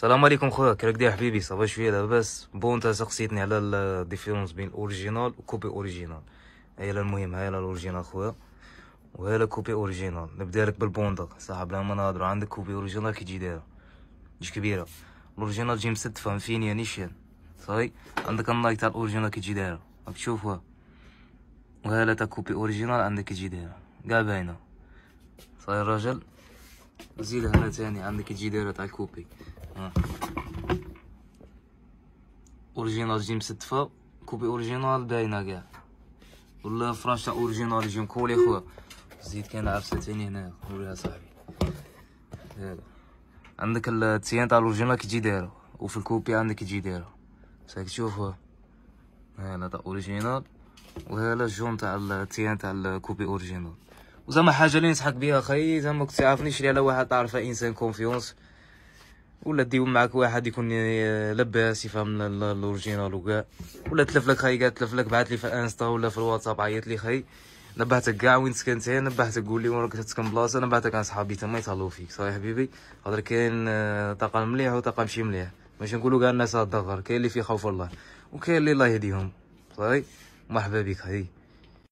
السلام عليكم خويا كراك داير حبيبي صافا شويه لاباس بون انت سقسيتني على الديفيرونس بين اوريجينال وكوبي اوريجينال هي المهم هي الاوريجينال خويا وهي كوبي اوريجينال نبدا لك بالبوندا صح بلا ما نهضروا عندك كوبي اوريجينال كي تجي دايره مش كبيره الاوريجينال ست فان فين يعني شين صاي عندك الناي تاع الاوريجينال كي تجي دايره بتشوفها وهي تاع كوبي اوريجينال عندك كي تجي دايره كاع باينه صاي الراجل زيد هنا تاني عندك دايره تاع الكوبي ها اوريجينال جيم ستفا كوبي اوريجينال باينة كاع ولا فرانش تاع اوريجينال جيم كولي خويا زيد كاين عفسة تاني هنا وريها صاحبي عندك التيان تاع الاوريجينال تجي دايرة وفي الكوبي عندك تجي دايرة ساك تشوفها هنا تاع اوريجينال وهلا الجون تاع التيان تاع الكوبي اوريجينال وزعما حاجه اللي ننصحك بها اخي زعما كنت شري على واحد تعرف انسان كونفيونس ولا ديو معاك واحد يكون لباس يفهم الاوريجينال وكاع ولا تلف لك خاي قالت تلف لك بعث لي في انستا ولا في الواتساب عيط لي خاي نبهتك كاع وين سكنت نبهتك قول لي وين راك تسكن بلاصه نبهتك على صحابي تما يتهلاو فيك صاي حبيبي خاطر كاين آه، طاقم مليح وطاقم ماشي مليح باش نقولوا كاع الناس هاد الدغر كاين اللي في خوف الله وكاين اللي الله يهديهم صاي مرحبا بك خاي